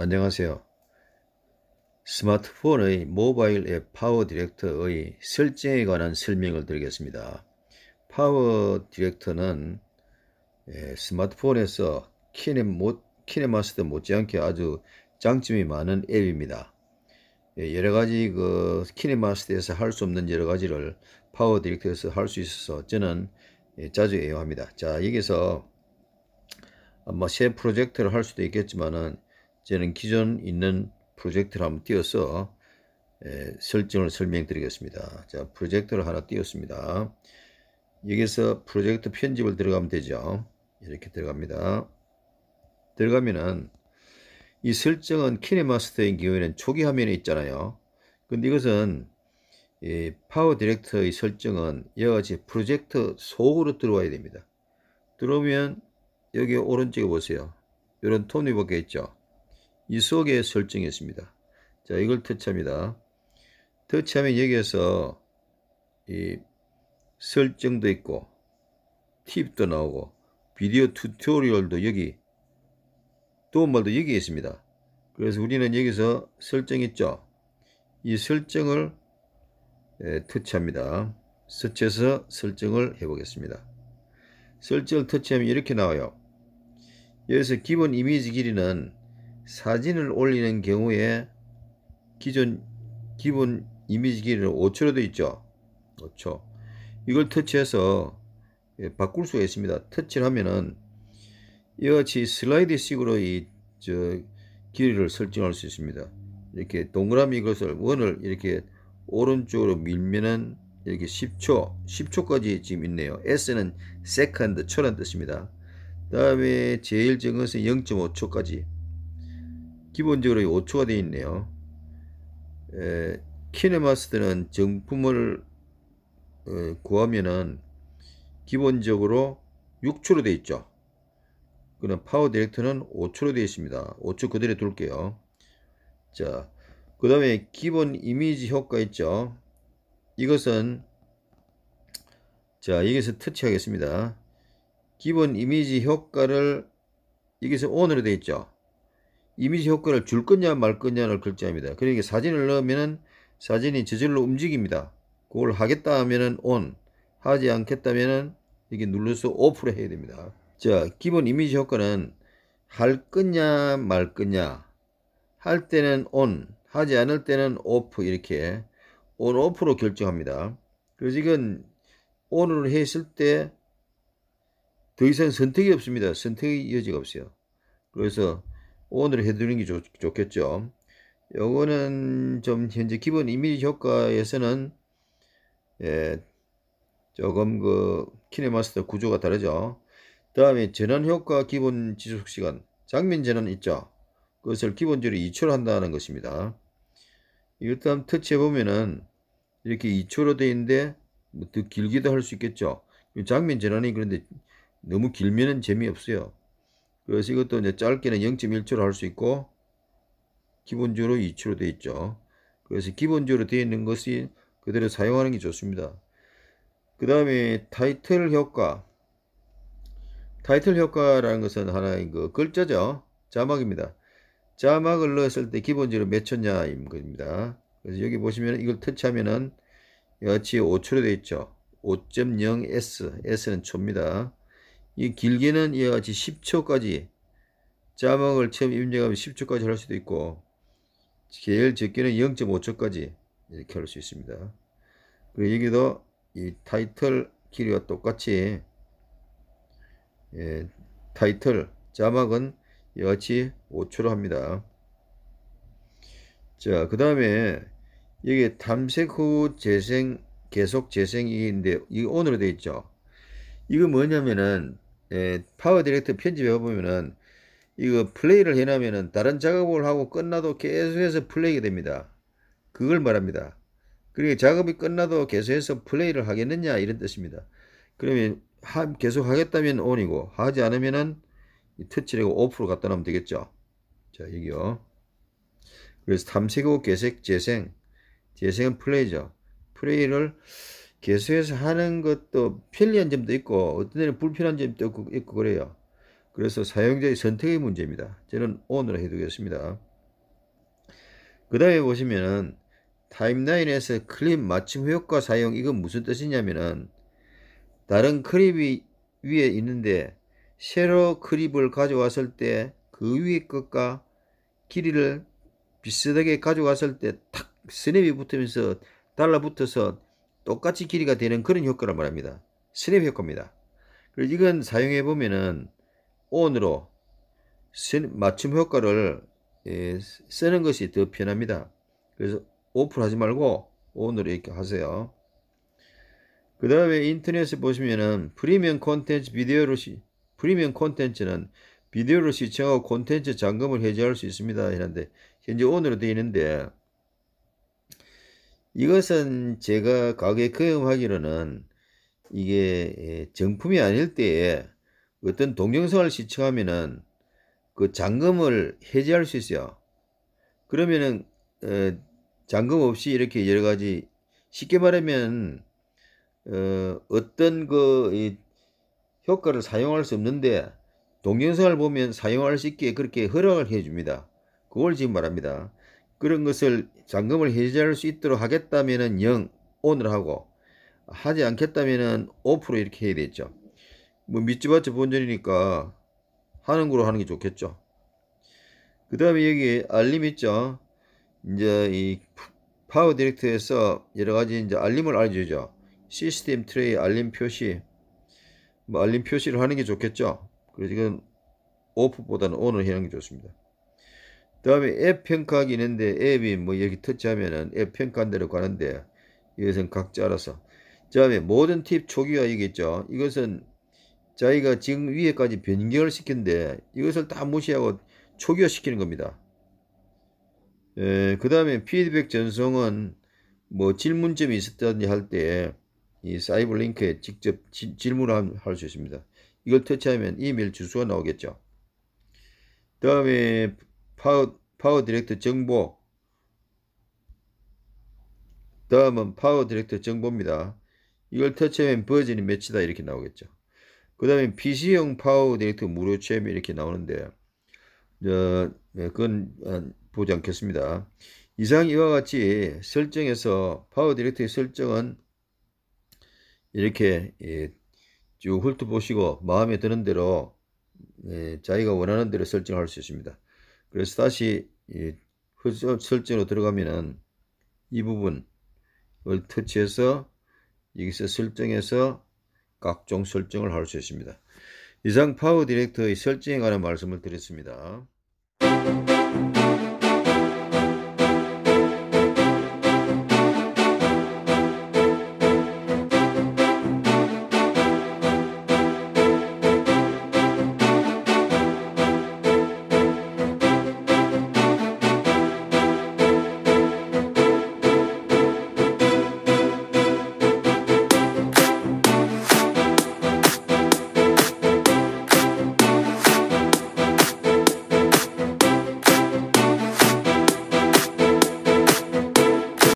안녕하세요. 스마트폰의 모바일 앱 파워 디렉터의 설정에 관한 설명을 드리겠습니다. 파워 디렉터는 예, 스마트폰에서 키네, 마스터 못지않게 아주 장점이 많은 앱입니다. 예, 여러 가지 그 키네마스터에서 할 수 없는 여러 가지를 파워 디렉터에서 할 수 있어서 저는 예, 자주 애용합니다. 자, 여기서 아마 새 프로젝트를 할 수도 있겠지만은 저는 기존 있는 프로젝트를 한번 띄워서 에, 예, 설정을 설명드리겠습니다. 자, 프로젝트를 하나 띄웠습니다. 여기서 프로젝트 편집을 들어가면 되죠. 이렇게 들어갑니다. 들어가면은 이 설정은 키네마스터인 경우에는 초기 화면에 있잖아요. 근데 이것은 이 파워 디렉터의 설정은 여기같이 프로젝트 속으로 들어와야 됩니다. 들어오면 여기 오른쪽에 보세요. 이런 톤이 바뀌어 있죠. 이 속에 설정했습니다. 자, 이걸 터치합니다. 터치하면 여기에서 이 설정도 있고 팁도 나오고 비디오 튜토리얼도 여기 도움말도 여기 있습니다. 그래서 우리는 여기서 설정 있죠. 이 설정을 예, 터치합니다. 터치해서 설정을 해보겠습니다. 설정을 터치하면 이렇게 나와요. 여기서 기본 이미지 길이는 사진을 올리는 경우에 기존 기본 이미지 길이는 5초로 되어 있죠 5초 이걸 터치해서 예, 바꿀 수가 있습니다 터치를 하면은 이와 같이 슬라이드 식으로 이저 길이를 설정할 수 있습니다 이렇게 동그라미 것을 원을 이렇게 오른쪽으로 밀면은 이렇게 10초 10초까지 지금 있네요 S는 세컨드 초란 뜻입니다 다음에 제일 적은 것은 0.5초까지 기본적으로 5초가 되어 있네요. 에, 키네마스트는 정품을 에, 어, 구하면은 기본적으로 6초로 되어 있죠. 그럼 파워 디렉터는 5초로 되어 있습니다. 5초 그대로 둘게요. 자, 그 다음에 기본 이미지 효과 있죠. 이것은 자 여기서 터치하겠습니다. 기본 이미지 효과를 여기서 온으로 되어 있죠. 이미지 효과를 줄 거냐 말 거냐를 결정합니다. 그러니까 사진을 넣으면 사진이 저절로 움직입니다. 그걸 하겠다 하면은 on, 하지 않겠다면은 이게 눌러서 off를 해야 됩니다. 자, 기본 이미지 효과는 할 거냐 말 거냐 할 때는 on, 하지 않을 때는 off 이렇게 on, off로 결정합니다. 그래서 이건 o n 을 했을 때 더 이상 선택이 없습니다. 선택의 여지가 없어요. 그래서 오늘 해드리는게 좋, 좋겠죠. 요거는 좀 현재 기본 이미지 효과에서는 예, 조금 그 키네마스터 구조가 다르죠. 다음에 전환 효과 기본 지속 시간 장면 전환 있죠. 그것을 기본적으로 2초로 한다는 것입니다. 이것도 한번 터치해 보면은 이렇게 2초로 되어 있는데 뭐 더 길기도 할 수 있겠죠. 장면 전환이 그런데 너무 길면은 재미없어요. 그래서 이것도 이제 짧게는 0.1초로 할 수 있고 기본적으로 2초로 되어 있죠. 그래서 기본적으로 되어 있는 것이 그대로 사용하는 게 좋습니다. 그 다음에 타이틀 효과 타이틀 효과라는 것은 하나의 그 글자죠. 자막입니다. 자막을 넣었을 때 기본적으로 몇 초냐인 겁니다. 그래서 여기 보시면 이걸 터치하면은 여치 5초로 되어 있죠. 5.0S, S는 초입니다. 이 길게는 이와 같이 10초까지 자막을 처음 입력하면 10초까지 할 수도 있고 제일 적게는 0.5초까지 이렇게 할 수 있습니다. 그리고 여기도 이 타이틀 길이와 똑같이 예, 타이틀 자막은 이와 같이 5초로 합니다. 자, 그 다음에 여기 탐색 후 재생 계속 재생이 있는데 이게 오늘로 되어 있죠. 이거 뭐냐면은 예, 파워 디렉트 편집해 보면은 이거 플레이를 해놓으면은 다른 작업을 하고 끝나도 계속해서 플레이가 됩니다. 그걸 말합니다. 그리고 그러니까 작업이 끝나도 계속해서 플레이를 하겠느냐 이런 뜻입니다. 그러면 하, 계속 하겠다면 on이고 하지 않으면은 터치라고 o 로 갖다 놓으면 되겠죠. 자 여기요. 그래서 탐색하고 개색 재생 재생은 플레이죠. 플레이를 계속해서 하는 것도 편리한 점도 있고 어떤 데는 불편한 점도 있고, 그래요. 그래서 사용자의 선택의 문제입니다. 저는 오늘 해두겠습니다. 그 다음에 보시면은 타임라인에서 클립 맞춤 효과 사용 이건 무슨 뜻이냐면은 다른 클립이 위에 있는데 새로 클립을 가져왔을 때 그 위에 것과 길이를 비슷하게 가져왔을 때 탁 스냅이 붙으면서 달라붙어서 똑같이 길이가 되는 그런 효과를 말합니다. 스냅 효과입니다. 그리고 이건 사용해 보면은 온으로 맞춤 효과를 예, 쓰는 것이 더 편합니다. 그래서 오프 하지 말고 온으로 이렇게 하세요. 그 다음에 인터넷에 보시면은 프리미엄 콘텐츠 비디오로 시 프리미엄 콘텐츠는 비디오를 시청하고 콘텐츠 잠금을 해제할 수 있습니다. 이는데 현재 온으로 되어 있는데 이것은 제가 가게 경험하기로는 이게 예, 정품이 아닐 때에 어떤 동영상을 시청하면은 그잠금을 해제할 수 있어요. 그러면은 어, 잔금 없이 이렇게 여러 가지 쉽게 말하면 어, 어떤 그 이, 효과를 사용할 수 없는데 동영상을 보면 사용할 수 있게 그렇게 허락을 해줍니다. 그걸 지금 말합니다. 그런 것을 잔금을 해제할 수 있도록 하겠다면은 0, 오늘 하고 하지 않겠다면은 5% 이렇게 해야 되겠죠. 뭐 믿지마자 본전이니까 하는 거로 하는 게 좋겠죠. 그 다음에 여기 알림 있죠. 이제 이 파워 디렉터에서 여러 가지 이제 알림을 알려주죠. 시스템 트레이 알림 표시. 뭐 알림 표시를 하는 게 좋겠죠. 그래서 지금 오프보다는 오늘 해는 게 좋습니다. 그 다음에 앱 평가하기 있는데 앱이 뭐 여기 터치하면앱 평가한 대로 가는데 이것은 각자 알아서 그 다음에 모든 팁 초기화 이겠죠 이것은 자기가 지금 위에까지 변경을 시킨데 이것을 다 무시하고 초기화 시키는 겁니다 예, 그 다음에 피드백 전송은 뭐 질문점이 있었다든지 할 때 이 사이버 링크에 직접 지, 질문을 할 수 있습니다 이걸 터치하면 이메일 주소가 나오겠죠 그 다음에 파워, 파워 디렉트 정보 다음은 파워 디렉트 정보입니다. 이걸 터치하면 버전이 몇이다 이렇게 나오겠죠. 그 다음에 PC형 파워 디렉트 무료 체험이 이렇게 나오는데 어, 네, 그건 어, 보지 않겠습니다. 이상 이와 같이 설정에서 파워 디렉트의 설정은 이렇게 예, 쭉 훑어보시고 마음에 드는 대로 예, 자기가 원하는 대로 설정할 수 있습니다. 그래서 다시 설정으로 들어가면은 이 부분을 터치해서 여기서 설정에서 각종 설정을 할 수 있습니다. 이상 파워 디렉터의 설정에 관한 말씀을 드렸습니다.